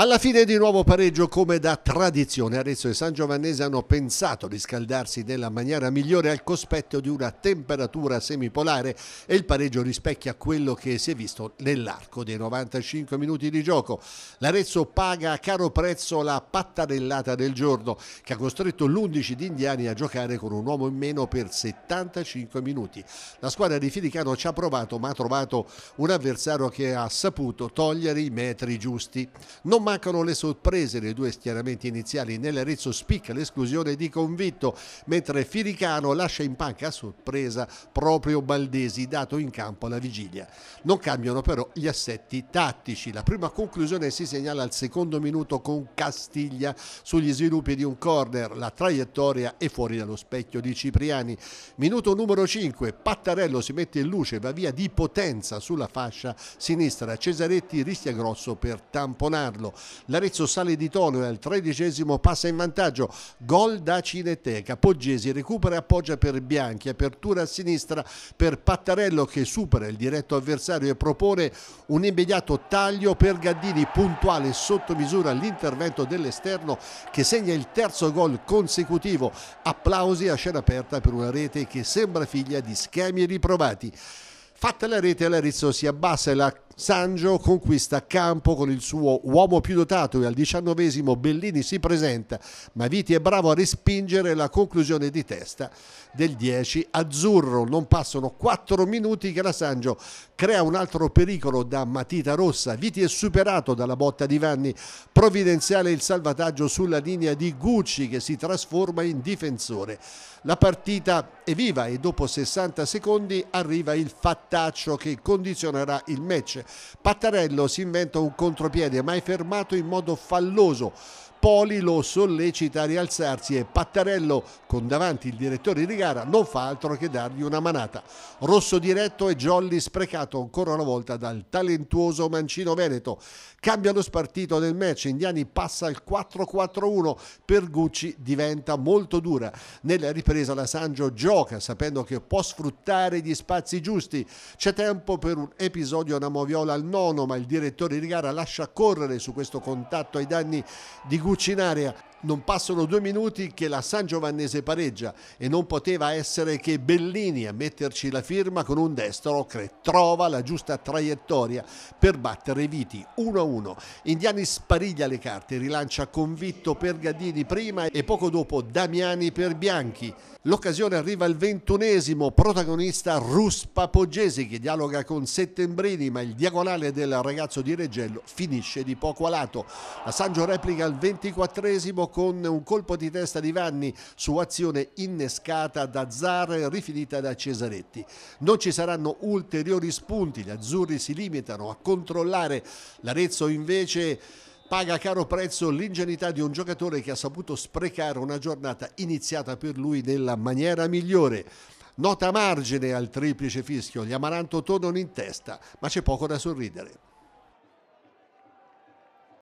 Alla fine di nuovo pareggio come da tradizione Arezzo e San Giovannese hanno pensato di scaldarsi nella maniera migliore al cospetto di una temperatura semipolare e il pareggio rispecchia quello che si è visto nell'arco dei 95 minuti di gioco. L'Arezzo paga a caro prezzo la pattanellata del giorno che ha costretto l'11 di Indiani a giocare con un uomo in meno per 75 minuti. La squadra di Filicano ci ha provato ma ha trovato un avversario che ha saputo togliere i metri giusti. Non mancano le sorprese nei due schieramenti iniziali. Nell'Arezzo spicca l'esclusione di Convitto, mentre Firicano lascia in panca a sorpresa proprio Baldesi, dato in campo alla vigilia. Non cambiano però gli assetti tattici. La prima conclusione si segnala al secondo minuto con Castiglia sugli sviluppi di un corner. La traiettoria è fuori dallo specchio di Cipriani. Minuto numero 5, Pattarello si mette in luce, va via di potenza sulla fascia sinistra. Cesaretti rischia grosso per tamponarlo. L'Arezzo sale di tono e al tredicesimo passa in vantaggio. Gol da Cineteca. Poggesi recupera e appoggia per Bianchi. Apertura a sinistra per Pattarello che supera il diretto avversario e propone un immediato taglio per Gaddini. Puntuale sotto misura l'intervento dell'esterno che segna il terzo gol consecutivo. Applausi a scena aperta per una rete che sembra figlia di schemi riprovati. Fatta la rete, l'Arizzo si abbassa e la Sangio conquista campo con il suo uomo più dotato e al diciannovesimo Bellini si presenta, ma Viti è bravo a respingere la conclusione di testa del 10 azzurro. Non passano 4 minuti che la Sangio crea un altro pericolo da matita rossa. Viti è superato dalla botta di Vanni, provvidenziale il salvataggio sulla linea di Gucci che si trasforma in difensore. La partita è viva e dopo 60 secondi arriva il fatto fattaccio che condizionerà il match. Pattarello si inventa un contropiede ma è fermato in modo falloso. Poli lo sollecita a rialzarsi e Pattarello, con davanti il direttore di gara, non fa altro che dargli una manata. Rosso diretto e Jolly sprecato ancora una volta dal talentuoso Mancino Veneto. Cambia lo spartito del match, Indiani passa al 4-4-1, per Gucci diventa molto dura. Nella ripresa la Sangio gioca sapendo che può sfruttare gli spazi giusti. C'è tempo per un episodio una moviola al nono, ma il direttore di gara lascia correre su questo contatto ai danni di Gucci csinálnia. non passano due minuti che la San Giovannese pareggia e non poteva essere che Bellini a metterci la firma con un destro che trova la giusta traiettoria per battere Viti 1-1. Indiani spariglia le carte, rilancia convitto per Gadini prima e poco dopo Damiani per Bianchi. L'occasione arriva al ventunesimo, protagonista Ruspa Poggesi che dialoga con Settembrini ma il diagonale del ragazzo di Reggello finisce di poco a lato. La San Gio replica al ventiquattresimo con un colpo di testa di Vanni su azione innescata da Zar rifinita da Cesaretti. Non ci saranno ulteriori spunti, gli azzurri si limitano a controllare, l'Arezzo invece paga caro prezzo l'ingenuità di un giocatore che ha saputo sprecare una giornata iniziata per lui nella maniera migliore. Nota margine al triplice fischio, gli Amaranto tornano in testa, ma c'è poco da sorridere.